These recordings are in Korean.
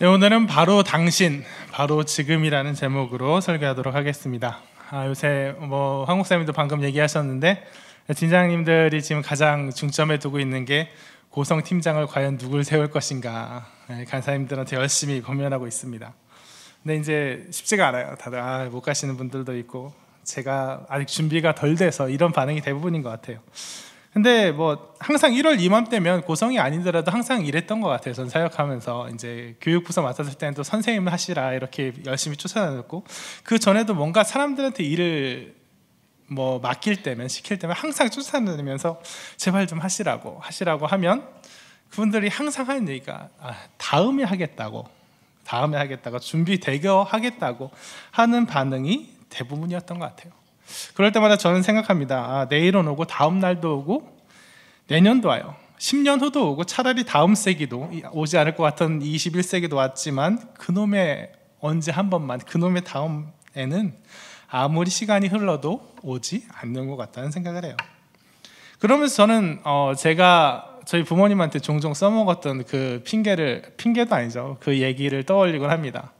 네, 오늘은 바로 당신, 바로 지금이라는 제목으로 설교하도록 하겠습니다. 아, 요새 뭐 황국사님도 방금 얘기하셨는데 진장님들이 지금 가장 중점에 두고 있는 게 고성 팀장을 과연 누굴 세울 것인가 네, 간사님들한테 열심히 고민하고 있습니다. 근데 이제 쉽지가 않아요. 다들 아, 못 가시는 분들도 있고 제가 아직 준비가 덜 돼서 이런 반응이 대부분인 것 같아요. 근데 뭐 항상 1월 이맘때면 고성이 아니더라도 항상 이랬던것 같아요. 전 사역하면서 이제 교육부서 맡았을 때는 또 선생님 하시라 이렇게 열심히 쫓아다녔고 그 전에도 뭔가 사람들한테 일을 뭐 맡길 때면 시킬 때면 항상 쫓아다니면서 제발 좀 하시라고 하시라고 하면 그분들이 항상 하는 얘기가 아, 다음에 하겠다고 다음에 하겠다고 준비 대거 하겠다고 하는 반응이 대부분이었던 것 같아요. 그럴 때마다 저는 생각합니다. 아, 내일은 오고 다음 날도 오고 내년도 와요. 10년 후도 오고 차라리 다음 세기도 오지 않을 것 같은 21세기도 왔지만 그놈의 언제 한 번만 그놈의 다음에는 아무리 시간이 흘러도 오지 않는 것 같다는 생각을 해요. 그러면서 저는 어 제가 저희 부모님한테 종종 써먹었던 그 핑계를 핑계도 아니죠. 그 얘기를 떠올리곤 합니다.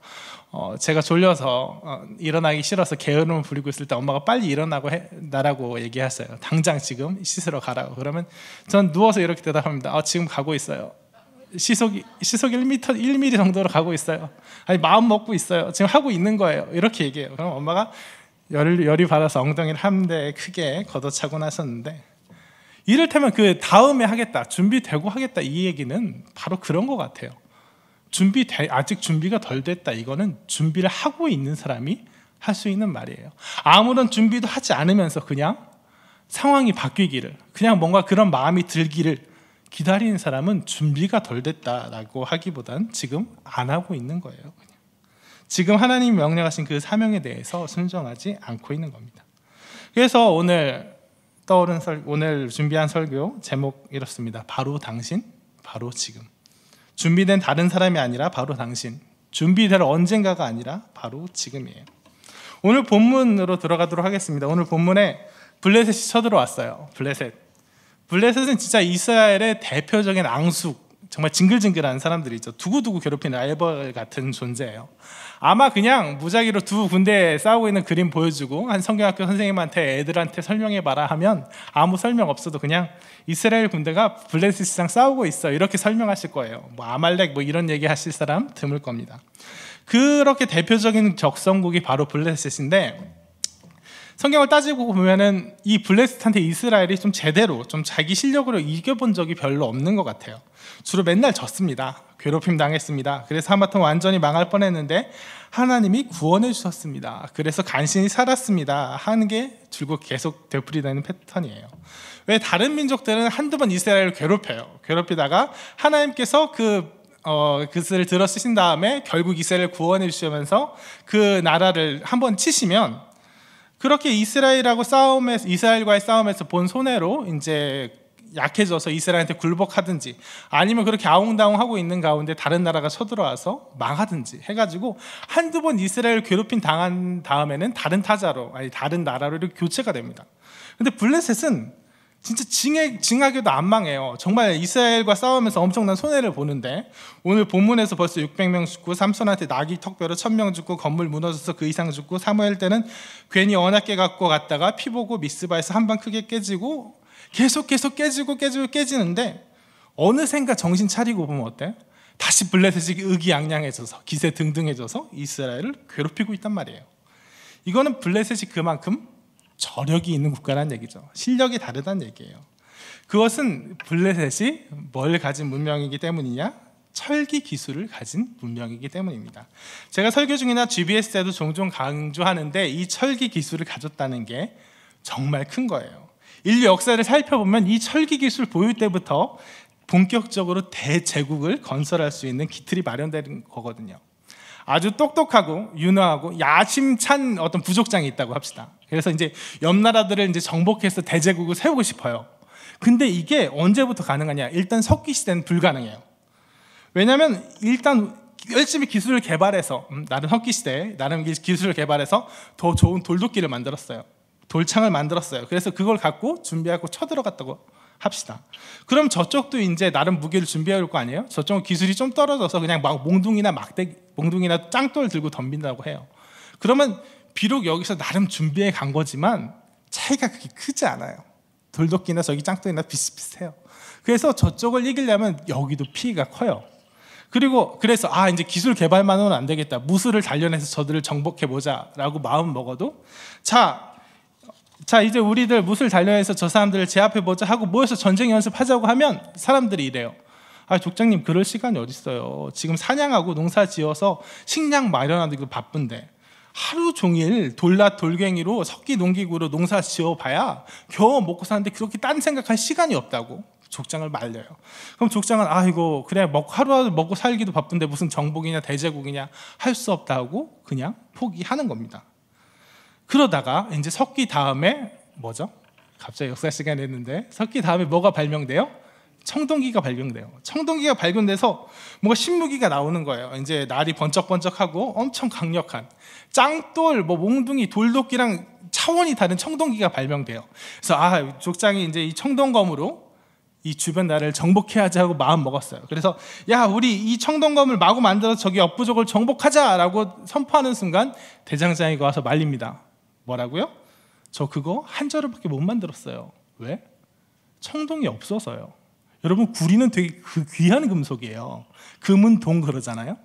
어, 제가 졸려서 어, 일어나기 싫어서 게으름을 부리고 있을 때 엄마가 빨리 일어나고 해, 나라고 얘기했어요. 당장 지금 씻으러 가라고. 그러면 전 누워서 이렇게 대답합니다. 아, 지금 가고 있어요. 시속 시속 1m 1mm 정도로 가고 있어요. 아니 마음 먹고 있어요. 지금 하고 있는 거예요. 이렇게 얘기해요. 그럼 엄마가 열, 열이 받아서 엉덩이를 한 대 크게 걷어차고나섰는데 이를테면 그 다음에 하겠다 준비되고 하겠다 이 얘기는 바로 그런 것 같아요. 준비 아직 준비가 덜 됐다. 이거는 준비를 하고 있는 사람이 할 수 있는 말이에요. 아무런 준비도 하지 않으면서 그냥 상황이 바뀌기를, 그냥 뭔가 그런 마음이 들기를 기다리는 사람은 준비가 덜 됐다라고 하기보단 지금 안 하고 있는 거예요. 그냥. 지금 하나님 명령하신 그 사명에 대해서 순종하지 않고 있는 겁니다. 그래서 오늘 떠오른 설, 오늘 준비한 설교 제목 이렇습니다. 바로 당신, 바로 지금. 준비된 다른 사람이 아니라 바로 당신. 준비될 언젠가가 아니라 바로 지금이에요. 오늘 본문으로 들어가도록 하겠습니다. 오늘 본문에 블레셋이 쳐들어왔어요. 블레셋. 블레셋은 진짜 이스라엘의 대표적인 앙숙 정말 징글징글한 사람들이 있죠. 두고두고 괴롭히는 라이벌 같은 존재예요. 아마 그냥 무작위로 두 군데 싸우고 있는 그림 보여주고 한 성경학교 선생님한테 애들한테 설명해봐라 하면 아무 설명 없어도 그냥 이스라엘 군대가 블레셋이랑 싸우고 있어 이렇게 설명하실 거예요. 뭐 아말렉 뭐 이런 얘기 하실 사람 드물 겁니다. 그렇게 대표적인 적성국이 바로 블레셋인데 성경을 따지고 보면은 이블레스탄테 이스라엘이 좀 제대로 좀 자기 실력으로 이겨본 적이 별로 없는 것 같아요. 주로 맨날 졌습니다. 괴롭힘 당했습니다. 그래서 하마터면 완전히 망할 뻔했는데 하나님이 구원해 주셨습니다. 그래서 간신히 살았습니다. 하는 게 줄곧 계속 되풀이되는 패턴이에요. 왜 다른 민족들은 한두 번 이스라엘을 괴롭혀요. 괴롭히다가 하나님께서 그 어, 글을 들어 쓰신 다음에 결국 이스라엘을 구원해 주시면서 그 나라를 한 번 치시면 그렇게 이스라엘하고 싸움에서 이스라엘과의 싸움에서 본 손해로 이제 약해져서 이스라엘한테 굴복하든지 아니면 그렇게 아웅다웅하고 있는 가운데 다른 나라가 쳐들어와서 망하든지 해가지고 한두 번 이스라엘 괴롭힌 당한 다음에는 다른 타자로 아니 다른 나라로 교체가 됩니다. 근데 블레셋은 진짜 징해, 징하기도 안 망해요. 정말 이스라엘과 싸우면서 엄청난 손해를 보는데 오늘 본문에서 벌써 600명 죽고 삼손한테 낙이 턱뼈로 1000명 죽고 건물 무너져서 그 이상 죽고 사무엘 때는 괜히 언약계 갖고 갔다가 피보고 미스바에서 한 방 크게 깨지고 계속 계속 깨지고 깨지고 깨지는데 어느샌가 정신 차리고 보면 어때 다시 블레셋이 의기양양해져서 기세 등등해져서 이스라엘을 괴롭히고 있단 말이에요. 이거는 블레셋이 그만큼 저력이 있는 국가란 얘기죠. 실력이 다르다는 얘기예요. 그것은 블레셋이 뭘 가진 문명이기 때문이냐? 철기 기술을 가진 문명이기 때문입니다. 제가 설교 중이나 GBS 때도 종종 강조하는데 이 철기 기술을 가졌다는 게 정말 큰 거예요. 인류 역사를 살펴보면 이 철기 기술 보유 때부터 본격적으로 대제국을 건설할 수 있는 기틀이 마련된 거거든요. 아주 똑똑하고 유능하고 야심찬 어떤 부족장이 있다고 합시다. 그래서 이제 옆 나라들을 이제 정복해서 대제국을 세우고 싶어요. 근데 이게 언제부터 가능하냐? 일단 석기 시대는 불가능해요. 왜냐하면 일단 열심히 기술을 개발해서 음, 나름 석기 시대 나름 기술을 개발해서 더 좋은 돌도끼를 만들었어요. 돌창을 만들었어요. 그래서 그걸 갖고 준비하고 쳐들어갔다고 합시다. 그럼 저쪽도 이제 나름 무게를 준비해 올 거 아니에요? 저쪽은 기술이 좀 떨어져서 그냥 막 몽둥이나 막대 기 몽둥이나 짱돌 들고 덤빈다고 해요. 그러면 비록 여기서 나름 준비해 간 거지만 차이가 그렇게 크지 않아요. 돌도끼나 저기 짱돌이나 비슷비슷해요. 그래서 저쪽을 이기려면 여기도 피해가 커요. 그리고 그래서 아 이제 기술 개발만은안 되겠다. 무술을 단련해서 저들을 정복해 보자라고 마음 먹어도 자 자, 이제 우리들 무술 단련해서 저 사람들을 제압해 보자 하고 모여서 전쟁 연습하자고 하면 사람들이 이래요. 아, 족장님 그럴 시간이 어디 있어요. 지금 사냥하고 농사 지어서 식량 마련하기도 바쁜데. 하루 종일 돌라 돌갱이로 석기 농기구로 농사 지어봐야 겨우 먹고 사는데 그렇게 딴 생각할 시간이 없다고 족장을 말려요. 그럼 족장은 아 이거 그래 먹고 하루하루 먹고 살기도 바쁜데 무슨 정복이냐 대제국이냐 할 수 없다고 그냥 포기하는 겁니다. 그러다가 이제 석기 다음에 뭐죠? 갑자기 역사 시간 했는데 석기 다음에 뭐가 발명돼요? 청동기가 발견돼요. 청동기가 발견돼서 뭔가 신무기가 나오는 거예요. 이제 날이 번쩍번쩍하고 엄청 강력한 짱돌, 뭐 몽둥이, 돌도끼랑 차원이 다른 청동기가 발명돼요. 그래서 아 족장이 이제 이 청동검으로 이 주변 나라를 정복해야지 하고 마음 먹었어요. 그래서 야 우리 이 청동검을 마구 만들어서 저기 업부족을 정복하자라고 선포하는 순간 대장장이 와서 말립니다. 뭐라고요? 저 그거 한 자루밖에 못 만들었어요. 왜? 청동이 없어서요. 여러분 구리는 되게 그 귀한 금속이에요. 금은 동 그러잖아요.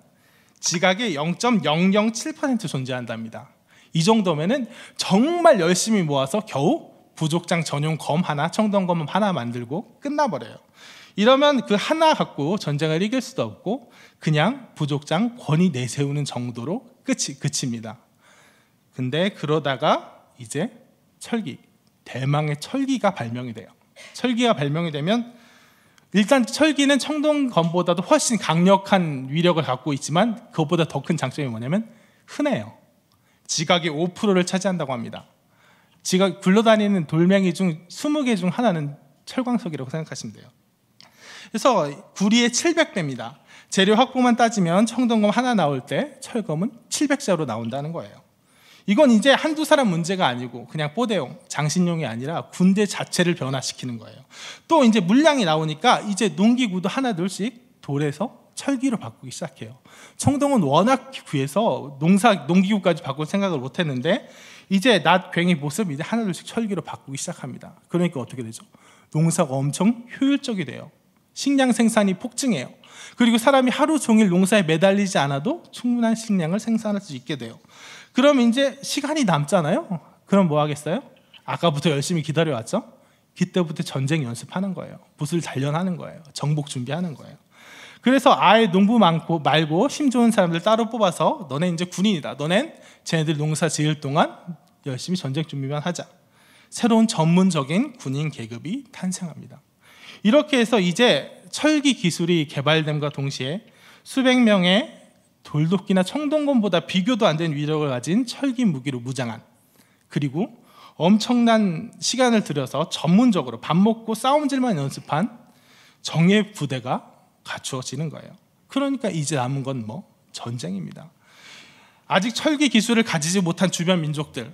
지각이 0.007% 존재한답니다. 이 정도면은 정말 열심히 모아서 겨우 부족장 전용 검 하나, 청동검 하나 만들고 끝나버려요. 이러면 그 하나 갖고 전쟁을 이길 수도 없고 그냥 부족장 권위 내세우는 정도로 끝이 그칩니다. 근데 그러다가 이제 철기, 대망의 철기가 발명이 돼요. 철기가 발명이 되면 일단 철기는 청동검보다도 훨씬 강력한 위력을 갖고 있지만 그보다 것더큰 장점이 뭐냐면 흔해요. 지각의 5%를 차지한다고 합니다. 지각 굴러다니는 돌멩이 중 20개 중 하나는 철광석이라고 생각하시면 돼요. 그래서 구리의 7 0 0대입니다 재료 확보만 따지면 청동검 하나 나올 때 철검은 700자로 나온다는 거예요. 이건 이제 한두 사람 문제가 아니고 그냥 뽀대용, 장신용이 아니라 군대 자체를 변화시키는 거예요. 또 이제 물량이 나오니까 이제 농기구도 하나 둘씩 돌에서 철기로 바꾸기 시작해요. 청동은 워낙 귀해서 농사 농기구까지 바꿀 생각을 못 했는데 이제 낮 괭이 모습 이제 하나 둘씩 철기로 바꾸기 시작합니다. 그러니까 어떻게 되죠? 농사가 엄청 효율적이 돼요. 식량 생산이 폭증해요. 그리고 사람이 하루 종일 농사에 매달리지 않아도 충분한 식량을 생산할 수 있게 돼요. 그럼 이제 시간이 남잖아요. 그럼 뭐 하겠어요? 아까부터 열심히 기다려왔죠. 그때부터 전쟁 연습하는 거예요. 붓을 단련하는 거예요. 정복 준비하는 거예요. 그래서 아예 농부 많고 말고 힘 좋은 사람들 따로 뽑아서 너네 이제 군인이다. 너넨 쟤네들 농사 지을 동안 열심히 전쟁 준비만 하자. 새로운 전문적인 군인 계급이 탄생합니다. 이렇게 해서 이제 철기 기술이 개발됨과 동시에 수백 명의 돌도끼나 청동검보다 비교도 안 되는 위력을 가진 철기 무기로 무장한 그리고 엄청난 시간을 들여서 전문적으로 밥 먹고 싸움질만 연습한 정예 부대가 갖추어지는 거예요. 그러니까 이제 남은 건 뭐? 전쟁입니다. 아직 철기 기술을 가지지 못한 주변 민족들,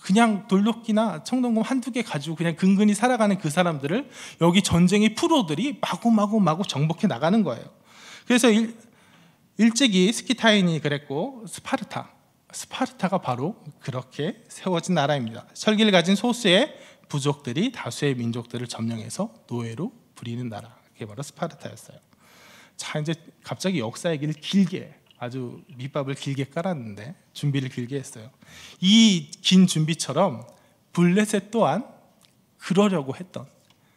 그냥 돌도끼나 청동검 한두 개 가지고 그냥 근근히 살아가는 그 사람들을 여기 전쟁의 프로들이 마구마구 마구 정복해 나가는 거예요. 그래서 일, 일찍이 스키타인이 그랬고 스파르타, 스파르타가 바로 그렇게 세워진 나라입니다. 철기를 가진 소수의 부족들이 다수의 민족들을 점령해서 노예로 부리는 나라. 그게 바로 스파르타였어요. 자, 이제 갑자기 역사 얘기를 길게 아주 밑밥을 길게 깔았는데 준비를 길게 했어요. 이 긴 준비처럼 블레셋 또한 그러려고 했던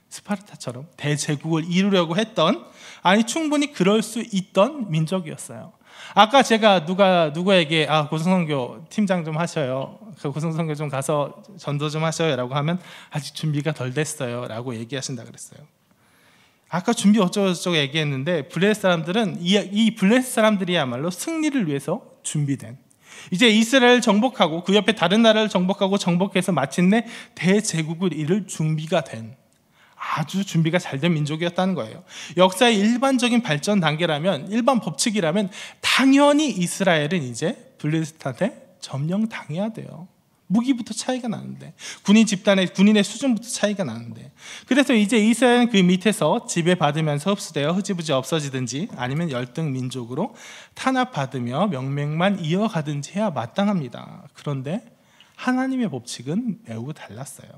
스파르타처럼 대제국을 이루려고 했던 아니 충분히 그럴 수 있던 민족이었어요. 아까 제가 누가 누구에게 아 고성선교 팀장 좀 하셔요. 그 고성선교 좀 가서 전도 좀 하셔요라고 하면 아직 준비가 덜 됐어요라고 얘기하신다 그랬어요. 아까 준비 어쩌고저쩌고 얘기했는데 블레셋 사람들은 이, 이 블레셋 사람들이야말로 승리를 위해서 준비된 이제 이스라엘 정복하고 그 옆에 다른 나라를 정복하고 정복해서 마침내 대제국을 이룰 준비가 된 아주 준비가 잘 된 민족이었다는 거예요. 역사의 일반적인 발전 단계라면 일반 법칙이라면 당연히 이스라엘은 이제 블리스탄테 점령 당해야 돼요. 무기부터 차이가 나는데 군인 집단의 군인의 수준부터 차이가 나는데 그래서 이제 이스라엘은 그 밑에서 지배받으면서 흡수되어 흐지부지 없어지든지 아니면 열등 민족으로 탄압받으며 명맥만 이어가든지 해야 마땅합니다. 그런데 하나님의 법칙은 매우 달랐어요.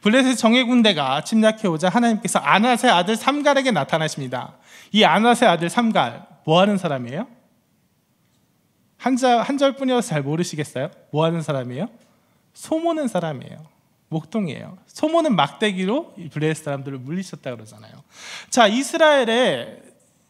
블레셋 정예 군대가 침략해오자 하나님께서 아나세 아들 삼갈에게 나타나십니다. 이 아나세 아들 삼갈 뭐 하는 사람이에요? 한자 한절뿐이어서 잘 모르시겠어요? 뭐 하는 사람이에요? 소모는 사람이에요. 목동이에요. 소모는 막대기로 블레셋 사람들을 물리쳤다 그러잖아요. 자, 이스라엘의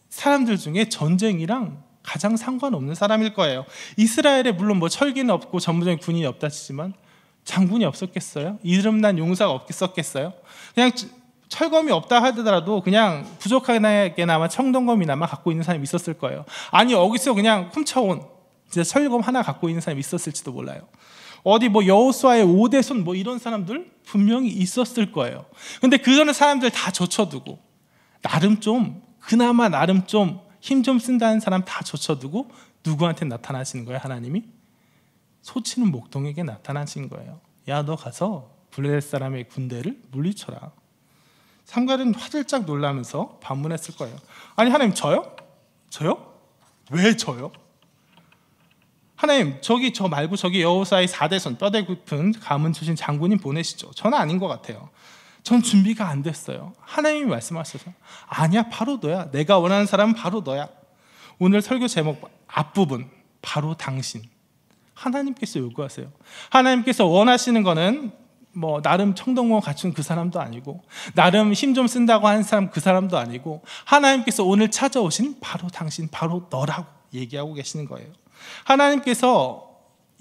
사람들 중에 전쟁이랑 가장 상관없는 사람일 거예요. 이스라엘에 물론 뭐 철기는 없고 전부적인 군인이 없다 치지만 장군이 없었겠어요? 이름난 용사가 없었겠어요? 그냥 철검이 없다 하더라도 그냥 부족하게나마 청동검이나마 갖고 있는 사람이 있었을 거예요. 아니 어디서 그냥 훔쳐온 진짜 철검 하나 갖고 있는 사람이 있었을지도 몰라요. 어디 뭐 여호수아의 오대손 뭐 이런 사람들 분명히 있었을 거예요. 근데 그전 사람들 다 젖혀두고 나름 좀 그나마 나름 좀 힘 좀 쓴다는 사람 다 젖혀두고 누구한테 나타나시는 거예요 하나님이? 소치는 목동에게 나타나신 거예요. 야 너 가서 블레셋 사람의 군대를 물리쳐라. 삼갈은 화들짝 놀라면서 반문했을 거예요. 아니 하나님 저요? 저요? 왜 저요? 하나님 저기 저 말고 저기 여호사의 4대손 뼈대 굽은 가문 출신 장군님 보내시죠. 저는 아닌 것 같아요. 전 준비가 안 됐어요. 하나님이 말씀하셔서 아니야 바로 너야. 내가 원하는 사람은 바로 너야. 오늘 설교 제목 앞부분 바로 당신. 하나님께서 요구하세요. 하나님께서 원하시는 거는 뭐 나름 청동권 갖춘 그 사람도 아니고 나름 힘 좀 쓴다고 하는 사람 그 사람도 아니고 하나님께서 오늘 찾아오신 바로 당신 바로 너라고 얘기하고 계시는 거예요. 하나님께서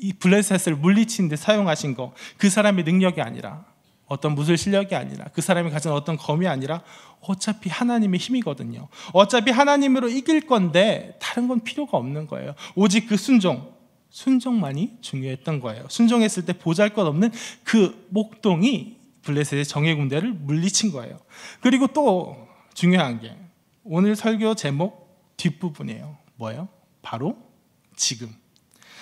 이 블레셋을 물리치는데 사용하신 거 그 사람의 능력이 아니라 어떤 무술 실력이 아니라 그 사람이 가진 어떤 검이 아니라 어차피 하나님의 힘이거든요. 어차피 하나님으로 이길 건데 다른 건 필요가 없는 거예요. 오직 그 순종 순종만이 중요했던 거예요. 순종했을 때 보잘것없는 그 목동이 블레셋의 정예 군대를 물리친 거예요. 그리고 또 중요한 게 오늘 설교 제목 뒷부분이에요. 뭐예요? 바로 지금.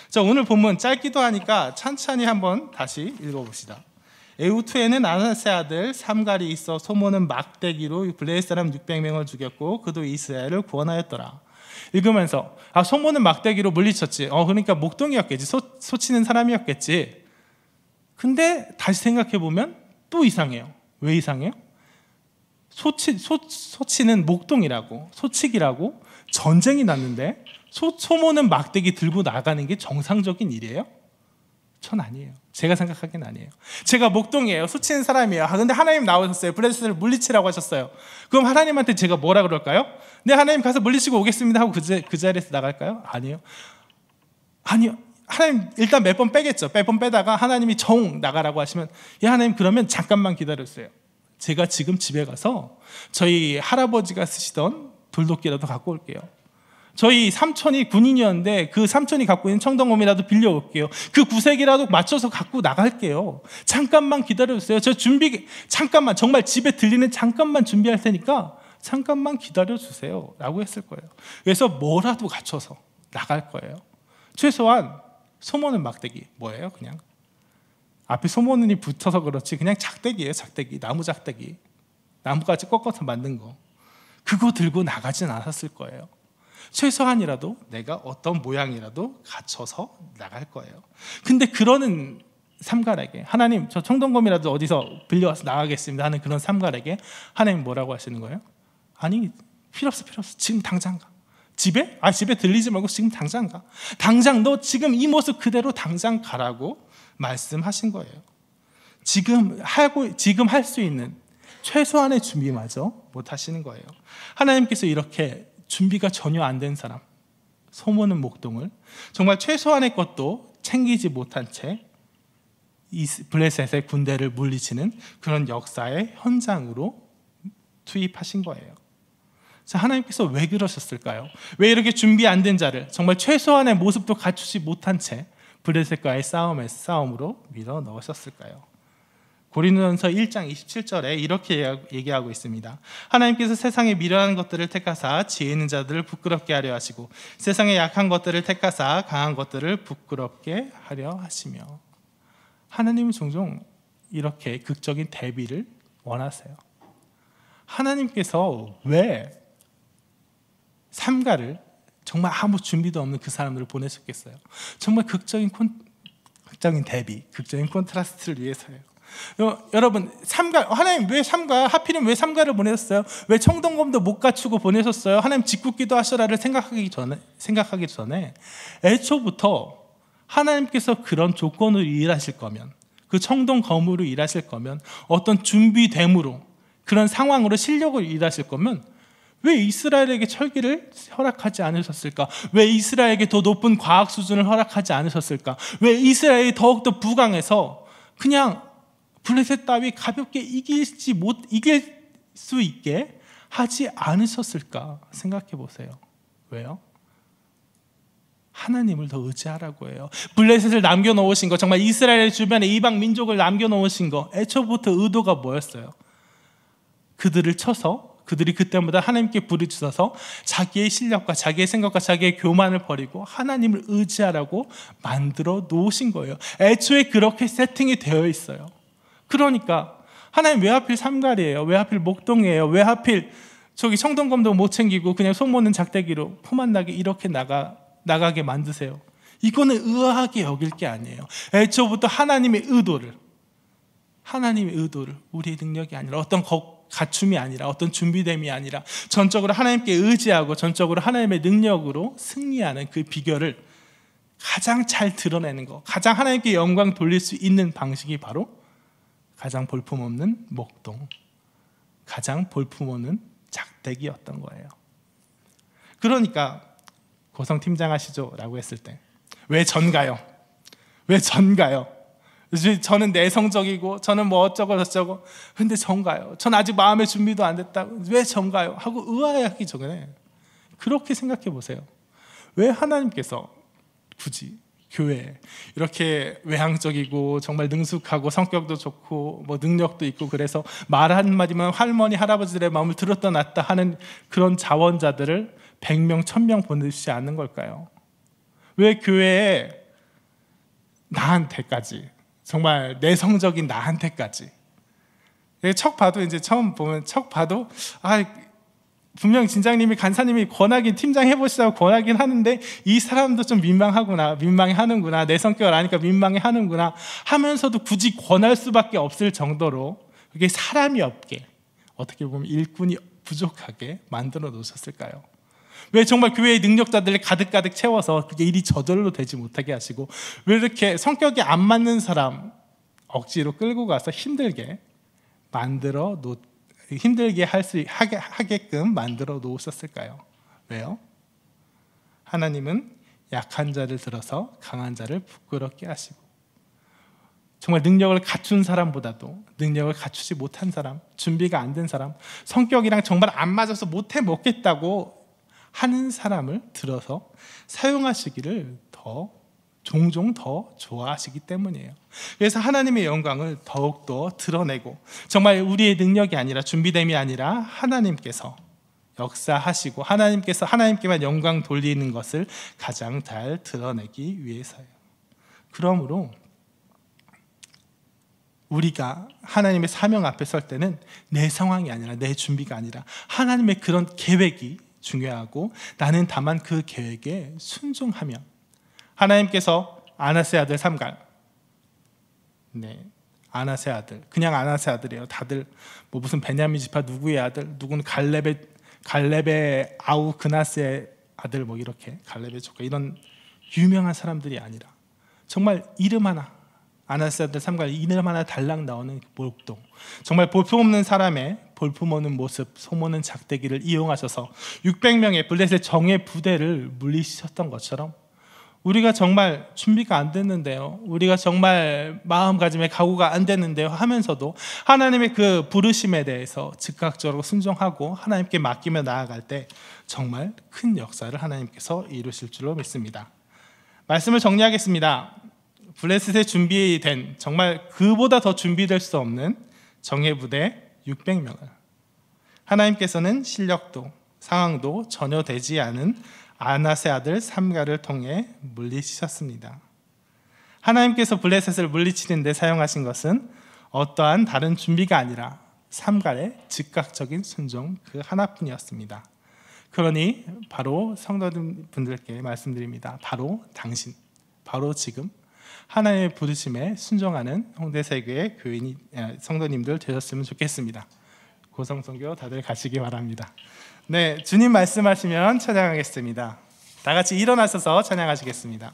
자, 오늘 본문 짧기도 하니까 천천히 한번 다시 읽어봅시다. 에우투에는 아나세 아들 삼갈이 있어 소모는 막대기로 블레셋 사람 600명을 죽였고 그도 이스라엘을 구원하였더라. 읽으면서 아 소모는 막대기로 물리쳤지. 어 그러니까 목동이었겠지. 소, 소치는 사람이었겠지. 근데 다시 생각해 보면 또 이상해요. 왜 이상해요? 소치 소, 소치는 목동이라고 소치기라고 전쟁이 났는데 소, 소모는 막대기 들고 나가는 게 정상적인 일이에요? 전 아니에요. 제가 생각하기엔 아니에요. 제가 목동이에요. 수치인 사람이에요. 아, 근데 하나님 나오셨어요. 블레스를 물리치라고 하셨어요. 그럼 하나님한테 제가 뭐라 그럴까요? 네, 하나님 가서 물리치고 오겠습니다 하고 그, 자, 그 자리에서 나갈까요? 아니에요. 아니요. 하나님 일단 몇 번 빼겠죠. 몇 번 빼다가 하나님이 정 나가라고 하시면 예 하나님 그러면 잠깐만 기다렸어요 제가 지금 집에 가서 저희 할아버지가 쓰시던 돌도끼라도 갖고 올게요. 저희 삼촌이 군인이었는데 그 삼촌이 갖고 있는 청동검이라도 빌려올게요. 그 구색이라도 맞춰서 갖고 나갈게요. 잠깐만 기다려주세요. 저 준비, 잠깐만, 정말 집에 들리는 잠깐만 준비할 테니까 잠깐만 기다려주세요. 라고 했을 거예요. 그래서 뭐라도 갖춰서 나갈 거예요. 최소한 소모는 막대기. 뭐예요, 그냥? 앞에 소모는이 붙어서 그렇지 그냥 작대기예요, 작대기. 나무 작대기. 나무가지 꺾어서 만든 거. 그거 들고 나가진 않았을 거예요. 최소한이라도 내가 어떤 모양이라도 갖춰서 나갈 거예요. 근데 그러는 삼갈에게 하나님 저 청동검이라도 어디서 빌려와서 나가겠습니다 하는 그런 삼갈에게 하나님 뭐라고 하시는 거예요? 아니 필요 없어 필요 없어 지금 당장 가 집에 아 집에 들리지 말고 지금 당장 가 당장 너 지금 이 모습 그대로 당장 가라고 말씀하신 거예요. 지금 하고 지금 할 수 있는 최소한의 준비마저 못 하시는 거예요. 하나님께서 이렇게 준비가 전혀 안 된 사람, 소모는 목동을 정말 최소한의 것도 챙기지 못한 채 블레셋의 군대를 물리치는 그런 역사의 현장으로 투입하신 거예요. 자, 하나님께서 왜 그러셨을까요? 왜 이렇게 준비 안 된 자를 정말 최소한의 모습도 갖추지 못한 채 블레셋과의 싸움의 싸움으로 밀어 넣으셨을까요? 고린도전서 1장 27절에 이렇게 얘기하고 있습니다. 하나님께서 세상의 미련한 것들을 택하사 지혜 있는 자들을 부끄럽게 하려 하시고 세상의 약한 것들을 택하사 강한 것들을 부끄럽게 하려 하시며 하나님은 종종 이렇게 극적인 대비를 원하세요. 하나님께서 왜 삼가를 정말 아무 준비도 없는 그 사람들을 보내셨겠어요? 정말 극적인 콘, 극적인 대비, 극적인 콘트라스트를 위해서요 어, 여러분 삼가 하나님 왜 삼가 하필이면 왜 삼가를 보내셨어요? 왜 청동검도 못 갖추고 보내셨어요? 하나님 짓궂기도 하시라를 생각하기 전에 생각하기 전에 애초부터 하나님께서 그런 조건으로 일하실 거면 그 청동 검으로 일하실 거면 어떤 준비됨으로 그런 상황으로 실력을 일하실 거면 왜 이스라엘에게 철기를 허락하지 않으셨을까? 왜 이스라엘에게 더 높은 과학 수준을 허락하지 않으셨을까? 왜 이스라엘이 더욱더 부강해서 그냥 블레셋 따위 가볍게 이길지 못 이길 수 있게 하지 않으셨을까 생각해 보세요. 왜요? 하나님을 더 의지하라고 해요. 블레셋을 남겨 놓으신 거 정말 이스라엘 주변에 이방 민족을 남겨 놓으신 거 애초부터 의도가 뭐였어요? 그들을 쳐서 그들이 그때마다 하나님께 부르짖어서 자기의 실력과 자기의 생각과 자기의 교만을 버리고 하나님을 의지하라고 만들어 놓으신 거예요. 애초에 그렇게 세팅이 되어 있어요. 그러니까 하나님 왜 하필 삼갈이에요? 왜 하필 목동이에요? 왜 하필 저기 청동검도 못 챙기고 그냥 손모는 작대기로 포만나게 이렇게 나가 나가게 만드세요. 이거는 의아하게 여길 게 아니에요. 애초부터 하나님의 의도를 하나님의 의도를 우리의 능력이 아니라 어떤 거, 갖춤이 아니라 어떤 준비됨이 아니라 전적으로 하나님께 의지하고 전적으로 하나님의 능력으로 승리하는 그 비결을 가장 잘 드러내는 것, 가장 하나님께 영광 돌릴 수 있는 방식이 바로 가장 볼품없는 목동, 가장 볼품없는 작대기였던 거예요. 그러니까 고성 팀장 하시죠? 라고 했을 때 왜 전가요? 왜 전가요? 저는 내성적이고 저는 뭐 어쩌고 저쩌고 근데 전가요? 전 아직 마음의 준비도 안 됐다고 왜 전가요? 하고 의아해하기 전에 그렇게 생각해 보세요. 왜 하나님께서 굳이 교회 이렇게 외향적이고 정말 능숙하고 성격도 좋고 뭐 능력도 있고 그래서 말 한마디만 할머니 할아버지들의 마음을 들었다 놨다 하는 그런 자원자들을 100명 1000명 보내주지 않는 걸까요? 왜 교회에 나한테까지 정말 내성적인 나한테까지 예, 척 봐도 이제 처음 보면 척 봐도 아 분명 진장님이 간사님이 권하긴 팀장 해보시라고 권하긴 하는데 이 사람도 좀 민망하구나 민망해하는구나 내 성격을 아니까 민망해하는구나 하면서도 굳이 권할 수밖에 없을 정도로 그게 사람이 없게 어떻게 보면 일꾼이 부족하게 만들어 놓으셨을까요? 왜 정말 교회의 능력자들을 가득가득 채워서 그게 일이 저절로 되지 못하게 하시고 왜 이렇게 성격이 안 맞는 사람 억지로 끌고 가서 힘들게 만들어 놓 힘들게 할수 하게, 하게끔 만들어 놓으셨을까요? 왜요? 하나님은 약한 자를 들어서 강한 자를 부끄럽게 하시고 정말 능력을 갖춘 사람보다도 능력을 갖추지 못한 사람, 준비가 안 된 사람, 성격이랑 정말 안 맞아서 못해 먹겠다고 하는 사람을 들어서 사용하시기를 더 종종 더 좋아하시기 때문이에요. 그래서 하나님의 영광을 더욱더 드러내고 정말 우리의 능력이 아니라 준비됨이 아니라 하나님께서 역사하시고 하나님께서 하나님께만 영광 돌리는 것을 가장 잘 드러내기 위해서요. 그러므로 우리가 하나님의 사명 앞에 설 때는 내 상황이 아니라 내 준비가 아니라 하나님의 그런 계획이 중요하고 나는 다만 그 계획에 순종하면 하나님께서 아나세 아들 삼갈 네. 아나세 아들. 그냥 아나세 아들이에요. 다들 뭐 무슨 베냐민 지파 누구의 아들, 누군 갈렙의 갈렙의 아우 그나스의 아들 뭐 이렇게 갈렙의 조카 이런 유명한 사람들이 아니라 정말 이름 하나 아나세 아들 삼갈 이름 하나 달랑 나오는 목동 그 정말 볼품 없는 사람의 볼품 없는 모습, 소모는 작대기를 이용하셔서 600명의 블레셋 정예 부대를 물리치셨던 것처럼 우리가 정말 준비가 안 됐는데요. 우리가 정말 마음가짐에 각오가 안 됐는데요. 하면서도 하나님의 그 부르심에 대해서 즉각적으로 순종하고 하나님께 맡기며 나아갈 때 정말 큰 역사를 하나님께서 이루실 줄로 믿습니다. 말씀을 정리하겠습니다. 블레셋에 준비된 정말 그보다 더 준비될 수 없는 정예 부대 600명을 하나님께서는 실력도 상황도 전혀 되지 않은 아나세 아들 삼가를 통해 물리치셨습니다. 하나님께서 블레셋을 물리치는데 사용하신 것은 어떠한 다른 준비가 아니라 삼갈의 즉각적인 순종 그 하나뿐이었습니다. 그러니 바로 성도분들께 말씀드립니다. 바로 당신, 바로 지금 하나님의 부르심에 순종하는 홍대세교의 교인 아, 성도님들 되셨으면 좋겠습니다. 고성성교 다들 가시기 바랍니다. 네, 주님 말씀하시면 찬양하겠습니다. 다 같이 일어나셔서 찬양하시겠습니다.